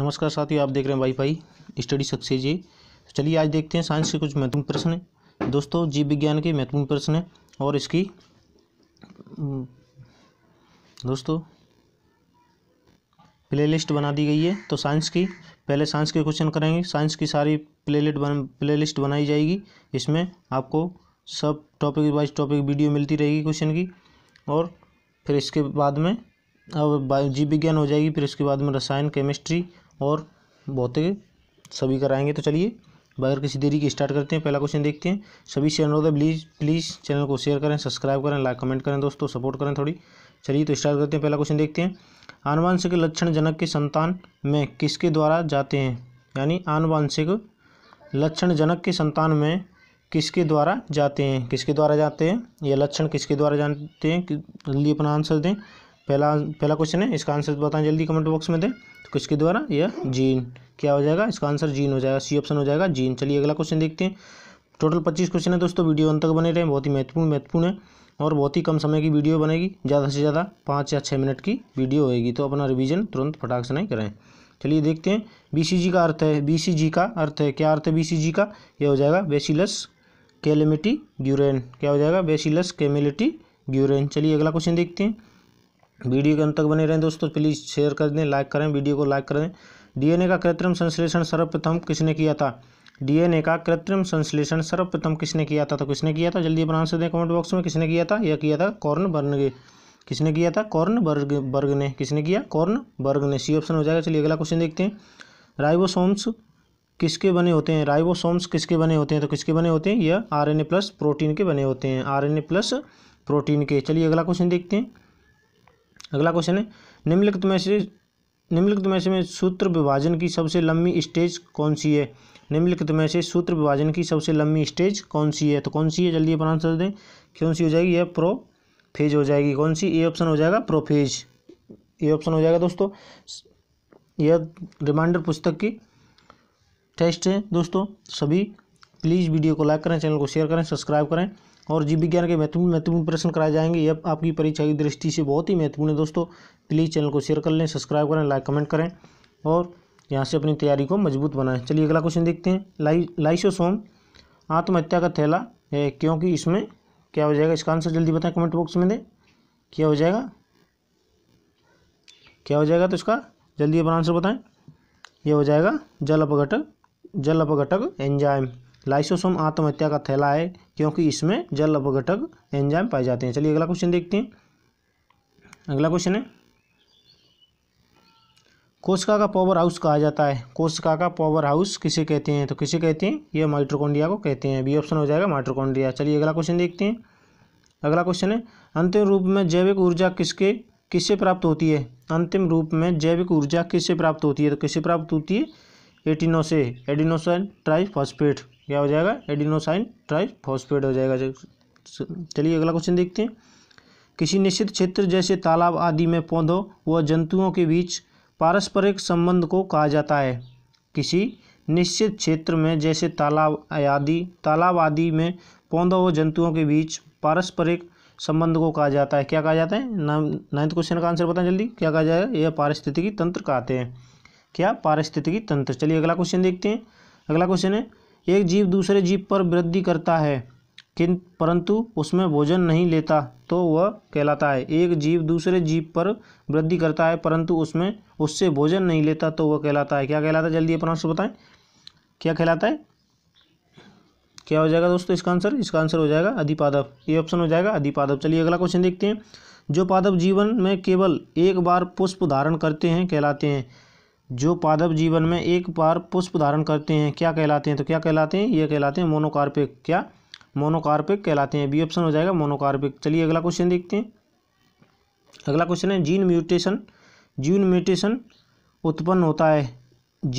नमस्कार साथियों आप देख रहे हैं वाईफाई स्टडी सक्सेस जी तो चलिए आज देखते हैं साइंस के कुछ महत्वपूर्ण प्रश्न दोस्तों जीव विज्ञान के महत्वपूर्ण प्रश्न हैं और इसकी हम्म, दोस्तों प्लेलिस्ट बना दी गई है तो साइंस की पहले साइंस के क्वेश्चन करेंगे साइंस की सारी प्लेलिस्ट बन लिस्ट बनाई जाएगी इसमें आपको सब टॉपिक वाइज टॉपिक वीडियो मिलती रहेगी क्वेश्चन की और फिर इसके बाद में अब जीव विज्ञान हो जाएगी फिर इसके बाद में रसायन केमिस्ट्री और बहुत सभी कराएंगे तो चलिए बगैर किसी देरी के स्टार्ट करते हैं पहला क्वेश्चन देखते हैं सभी से अनुरोध है प्लीज़ प्लीज़ चैनल को शेयर करें सब्सक्राइब करें लाइक कमेंट करें दोस्तों सपोर्ट करें थोड़ी चलिए तो स्टार्ट करते हैं पहला क्वेश्चन देखते हैं आनुवंशिक लक्षण जनक के संतान में किसके द्वारा जाते हैं यानी आनुवंशिक लक्षण जनक के संतान में किसके द्वारा जाते हैं किसके द्वारा जाते हैं या लक्षण किसके द्वारा जाते हैं जल्दी अपना आंसर दें पहला पहला क्वेश्चन है इसका आंसर बताएं जल्दी कमेंट बॉक्स में दें तो किसके द्वारा यह जीन क्या हो जाएगा इसका आंसर जीन हो जाएगा सी ऑप्शन हो जाएगा जीन चलिए अगला क्वेश्चन देखते हैं टोटल पच्चीस क्वेश्चन है दोस्तों वीडियो अंत तक बने रहें बहुत ही महत्वपूर्ण महत्वपूर्ण है और बहुत ही कम समय की वीडियो बनेगी ज़्यादा से ज़्यादा पाँच या छः मिनट की वीडियो होगी तो अपना रिविजन तुरंत फटाक से नहीं करें चलिए देखते हैं बी का अर्थ है बी का अर्थ है क्या अर्थ है बी का यह हो जाएगा बेसिलस केलेमिटी ब्यूरेन क्या हो जाएगा बेसिलस केमिलिटी ब्यूरेन चलिए अगला क्वेश्चन देखते हैं वीडियो के अंत तक बने रहें दोस्तों प्लीज़ शेयर कर दें लाइक करें वीडियो को लाइक करें डीएनए का कृत्रिम संश्लेषण सर्वप्रथम किसने किया था डीएनए का कृत्रिम संश्लेषण सर्वप्रथम किसने किया था तो किसने किया था जल्दी अपना आंसर दें कमेंट बॉक्स में किसने किया था यह किया था कॉर्न बर्नगे किसने किया था कॉर्न बर्ग बर्ग ने किसने किया कॉर्न बर्ग ने सी ऑप्शन हो जाएगा चलिए अगला क्वेश्चन देखते हैं राइबोसोम्स किसके बने होते हैं राइबोसोम्स किसके बने होते हैं तो किसके बने होते हैं यह आरएनए प्लस प्रोटीन के बने होते हैं आरएनए प्लस प्रोटीन के चलिए अगला क्वेश्चन देखते हैं अगला क्वेश्चन है निम्नलिखित में से निम्नलिखित में से सूत्र विभाजन की सबसे लंबी स्टेज कौन सी है निम्नलिखित में से सूत्र विभाजन की सबसे लंबी स्टेज कौन सी है तो कौन सी है जल्दी अपना आंसर दें कौन सी हो जाएगी यह प्रोफेज हो जाएगी कौन सी ए ऑप्शन हो जाएगा प्रोफेज ये ऑप्शन हो जाएगा दोस्तों यह रिमाइंडर पुस्तक की टेस्ट है दोस्तों सभी प्लीज़ वीडियो को लाइक करें चैनल को शेयर करें सब्सक्राइब करें और जीव विज्ञान के महत्वपूर्ण महत्वपूर्ण प्रश्न कराए जाएंगे यह आपकी परीक्षा की दृष्टि से बहुत ही महत्वपूर्ण है दोस्तों प्लीज़ चैनल को शेयर कर लें सब्सक्राइब करें लाइक कमेंट करें और यहाँ से अपनी तैयारी को मजबूत बनाएं चलिए अगला क्वेश्चन देखते हैं लाई लाइसोसोम आत्महत्या का थैला है क्योंकि इसमें क्या हो जाएगा इसका आंसर जल्दी बताएं कमेंट बॉक्स में दें क्या हो जाएगा क्या हो जाएगा तो इसका जल्दी अपना आंसर बताएं यह हो जाएगा जल अपघटक जल अपघटक एंजाइम लाइसोसोम आत्महत्या का थैला है क्योंकि इसमें जल अपघटक एंजाइम पाए जाते हैं चलिए अगला क्वेश्चन देखते हैं अगला क्वेश्चन है कोशिका का पावर हाउस कहा जाता है कोशिका का पावर हाउस किसे कहते हैं तो किसे कहते हैं ये माइट्रोकोंडिया को कहते हैं बी ऑप्शन हो जाएगा माइट्रोकोंडिया चलिए अगला क्वेश्चन देखते हैं अगला क्वेश्चन है अंतिम रूप में जैविक ऊर्जा किसके किससे प्राप्त होती है अंतिम रूप में जैविक ऊर्जा किससे प्राप्त होती है तो किससे प्राप्त होती है एटीनो से एडिनोसन ट्राइफॉस्फेट क्या हो जाएगा एडिनोसाइन ट्राइफॉस्फेट हो जाएगा चलिए अगला क्वेश्चन देखते हैं किसी निश्चित क्षेत्र जैसे तालाब आदि में पौधों व जंतुओं के बीच पारस्परिक संबंध को कहा जाता है किसी निश्चित क्षेत्र में जैसे तालाब आदि तालाब आदि में पौधों व जंतुओं के बीच पारस्परिक संबंध को कहा जाता है क्या कहा जाता है नाइन्थ क्वेश्चन का आंसर बताएं जल्दी क्या कहा जाएगा यह पारिस्थितिकी तंत्र कहते हैं क्या पारिस्थितिकी तंत्र चलिए अगला क्वेश्चन देखते हैं अगला क्वेश्चन है एक जीव दूसरे जीव पर वृद्धि करता है किन परंतु उसमें भोजन नहीं लेता तो वह कहलाता है एक जीव दूसरे जीव पर वृद्धि करता है परंतु उसमें उससे भोजन नहीं लेता तो वह कहलाता है क्या कहलाता है जल्दी अपना आंसर बताएं क्या कहलाता है क्या हो जाएगा दोस्तों इसका आंसर इसका आंसर हो जाएगा अधिपादव ये ऑप्शन हो जाएगा अधिपादव चलिए अगला क्वेश्चन देखते हैं जो पादप जीवन में केवल एक बार पुष्प धारण करते हैं कहलाते हैं जो पादप जीवन में एक बार पुष्प धारण करते हैं क्या कहलाते हैं तो क्या कहलाते हैं ये कहलाते हैं मोनोकार्पिक क्या मोनोकार्पिक कहलाते हैं बी ऑप्शन हो जाएगा मोनोकार्पिक चलिए अगला क्वेश्चन देखते हैं अगला क्वेश्चन है जीन म्यूटेशन जीन म्यूटेशन उत्पन्न होता है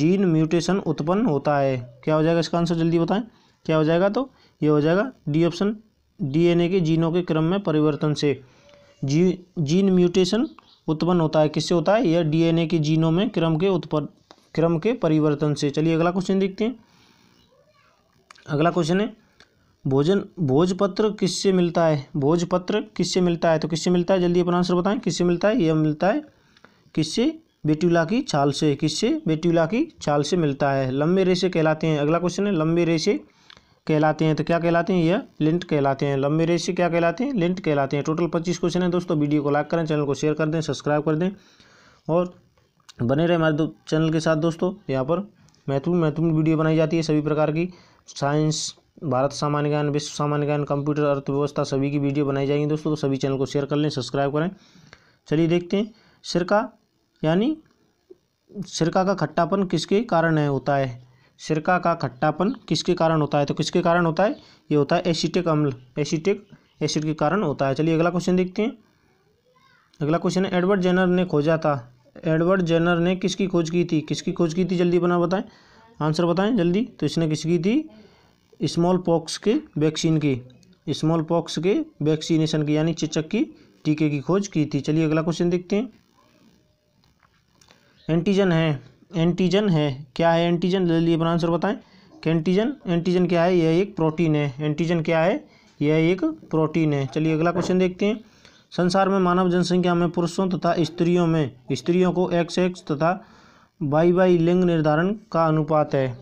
जीन म्यूटेशन उत्पन्न होता है क्या हो जाएगा इसका आंसर जल्दी बताएं क्या हो जाएगा तो ये हो जाएगा डी ऑप्शन डीएनए के जीनों के क्रम में परिवर्तन से जी जीन म्यूटेशन उत्पन्न होता है किससे होता है यह डीएनए के जीनों में क्रम के उत्पन्न क्रम के परिवर्तन से चलिए अगला क्वेश्चन देखते हैं अगला क्वेश्चन है भोजन भोजपत्र किससे मिलता है भोजपत्र किससे मिलता है तो किससे मिलता है जल्दी अपना आंसर बताएं किससे मिलता है यह मिलता है किससे बेटुला की छाल से किससे बेटुला की छाल से मिलता है लंबे रेशे कहलाते हैं अगला क्वेश्चन है लंबे रेशे कहलाते हैं तो क्या कहलाते हैं ये लिंट कहलाते हैं लंबी रेस से क्या कहलाते हैं लिंट कहलाते हैं टोटल पच्चीस क्वेश्चन है दोस्तों वीडियो को लाइक करें चैनल को शेयर कर दें सब्सक्राइब कर दें और बने रहे हमारे चैनल के साथ दोस्तों यहाँ पर महत्वपूर्ण महत्वपूर्ण वीडियो बनाई जाती है सभी प्रकार की साइंस भारत सामान्य ज्ञान विश्व सामान्य ज्ञान कंप्यूटर अर्थव्यवस्था सभी की वीडियो बनाई जाएंगी दोस्तों तो सभी चैनल को शेयर कर लें सब्सक्राइब करें चलिए देखते हैं सिरका यानी सिरका का खट्टापन किसके कारण है होता है सिरका का खट्टापन किसके कारण होता है तो किसके कारण होता है ये होता है एसिटिक अम्ल एसिटिक एसिड के कारण होता है चलिए अगला क्वेश्चन देखते हैं अगला क्वेश्चन है एडवर्ड जेनर ने खोजा था एडवर्ड जेनर ने किसकी खोज की थी किसकी खोज की थी जल्दी बना बताएं आंसर बताएं जल्दी तो इसने किसकी थी स्मॉल पॉक्स के वैक्सीन की स्मॉल पॉक्स के वैक्सीनेशन की यानी चिचक की टीके की खोज की थी चलिए अगला क्वेश्चन देखते हैं एंटीजन है एंटीजन है क्या है एंटीजन ले लिए अपना आंसर बताएं कि एंटीजन एंटीजन क्या है यह एक प्रोटीन है एंटीजन क्या है यह एक प्रोटीन है चलिए अगला क्वेश्चन देखते हैं संसार में मानव जनसंख्या में पुरुषों तथा स्त्रियों में स्त्रियों को एक्स एक्स तथा बाई बाई लिंग निर्धारण का अनुपात है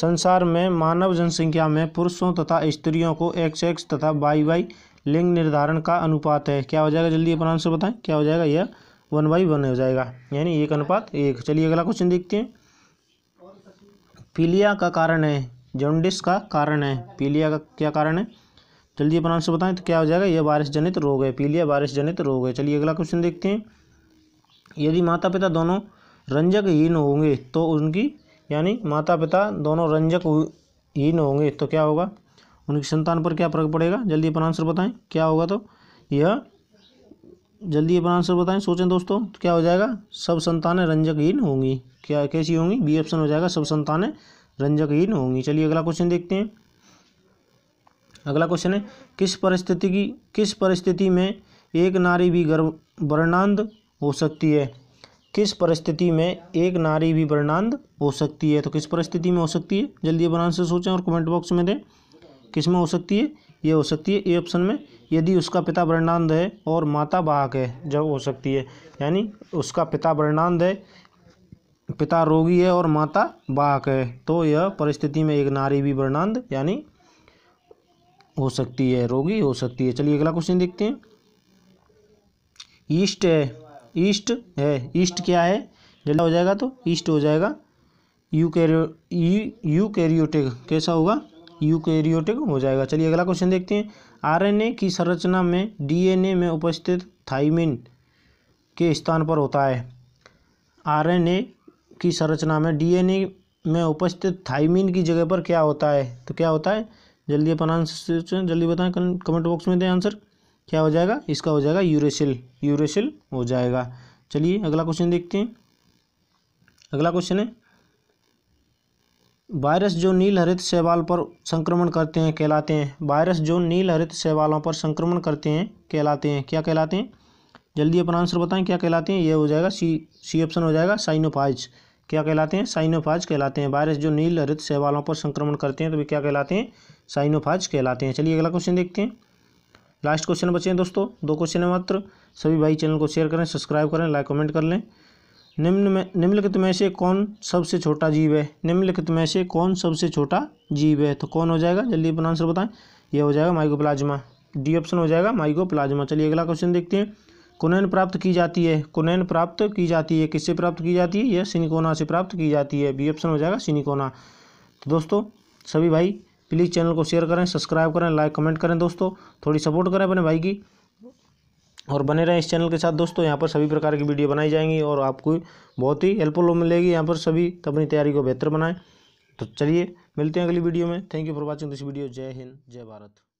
संसार में मानव जनसंख्या में पुरुषों तथा स्त्रियों को एक्स एक्स तथा बाई बाई लिंग निर्धारण का अनुपात है क्या हो जाएगा जल्दी अपना आंसर बताएं क्या हो जाएगा यह वन बाई वन हो जाएगा यानी एक अनुपात एक चलिए अगला क्वेश्चन देखते हैं पीलिया का कारण है जॉन्डिस का कारण है पीलिया का क्या कारण है जल्दी अपना आंसर बताएं तो क्या हो जाएगा यह बारिश जनित रोग है पीलिया बारिश जनित रोग है चलिए अगला क्वेश्चन देखते हैं यदि माता पिता दोनों रंजकहीन होंगे तो उनकी यानी माता पिता दोनों रंजक हीन होंगे तो क्या होगा उनकी संतान पर क्या फर्क पड़ेगा जल्दी अपना आंसर बताएं क्या होगा तो यह जल्दी अपना आंसर बताएं सोचें दोस्तों तो क्या हो जाएगा सब संतानें रंजकहीन होंगी क्या कैसी होंगी बी ऑप्शन हो जाएगा सब संतानें रंजकहीन होंगी चलिए अगला क्वेश्चन देखते हैं अगला क्वेश्चन है किस परिस्थिति की किस परिस्थिति में एक नारी भी गर्भ वर्णांध हो सकती है किस परिस्थिति में एक नारी भी वर्णांध हो सकती है तो किस परिस्थिति में हो सकती है जल्दी अपना आंसर सोचें और कमेंट बॉक्स में दें किस में हो सकती है ये हो सकती है ए ऑप्शन में यदि उसका पिता वर्णांध है और माता बाहक है जब हो सकती है यानी उसका पिता वर्णांध है पिता रोगी है और माता बाहक है तो यह परिस्थिति में एक नारी भी वर्णांध यानी हो सकती है रोगी हो सकती है चलिए अगला क्वेश्चन देखते हैं ईस्ट है ईस्ट है ईस्ट क्या है जल्दा हो जाएगा तो ईस्ट हो जाएगा यू कैरियो यू कैरियोटिक कैसा होगा यूकैरियोटिक हो जाएगा चलिए अगला क्वेश्चन देखते हैं आरएनए की संरचना में डीएनए में उपस्थित थाइमिन के स्थान पर होता है आरएनए की संरचना में डीएनए में उपस्थित थाइमिन की जगह पर क्या होता है तो क्या होता है जल्दी अपन आंसर जल्दी बताएं कमेंट बॉक्स में दें आंसर क्या हो जाएगा इसका हो जाएगा यूरेसिल यूरेसिल हो जाएगा चलिए अगला क्वेश्चन देखते हैं अगला क्वेश्चन है वायरस जो नील हरित शैवाल पर संक्रमण करते हैं कहलाते हैं वायरस जो नील हरित शैवालों पर संक्रमण करते हैं कहलाते हैं क्या कहलाते हैं जल्दी अपना आंसर बताएं क्या कहलाते हैं यह हो जाएगा सी सी ऑप्शन हो जाएगा साइनोफाइज क्या कहलाते हैं साइनोफाज कहलाते हैं वायरस जो नील हरित शैवालों पर संक्रमण करते हैं तो वे क्या कहलाते हैं साइनोफाज कहलाते हैं चलिए अगला क्वेश्चन देखते हैं लास्ट क्वेश्चन बचे हैं दोस्तों दो क्वेश्चन है मात्र सभी भाई चैनल को शेयर करें सब्सक्राइब करें लाइक कमेंट कर लें निम्न में निम्नलिखित में से कौन सबसे छोटा जीव है निम्नलिखित में से कौन सबसे छोटा जीव है तो कौन हो जाएगा जल्दी अपना आंसर बताएं यह हो जाएगा प्लाज्मा डी ऑप्शन हो जाएगा प्लाज्मा चलिए अगला क्वेश्चन देखते हैं कुनैन प्राप्त की जाती है कुनैन प्राप्त की जाती है किससे प्राप्त की जाती है यह सिनिकोना से प्राप्त की जाती है बी ऑप्शन हो जाएगा सिनिकोना तो दोस्तों सभी भाई प्लीज़ चैनल को शेयर करें सब्सक्राइब करें लाइक कमेंट करें दोस्तों थोड़ी सपोर्ट करें अपने भाई की और बने रहें इस चैनल के साथ दोस्तों यहाँ पर सभी प्रकार की वीडियो बनाई जाएंगी और आपको बहुत ही हेल्पफुल मिलेगी यहाँ पर सभी अपनी तैयारी को बेहतर बनाएं तो चलिए मिलते हैं अगली वीडियो में thank you for watching this video जय हिंद जय भारत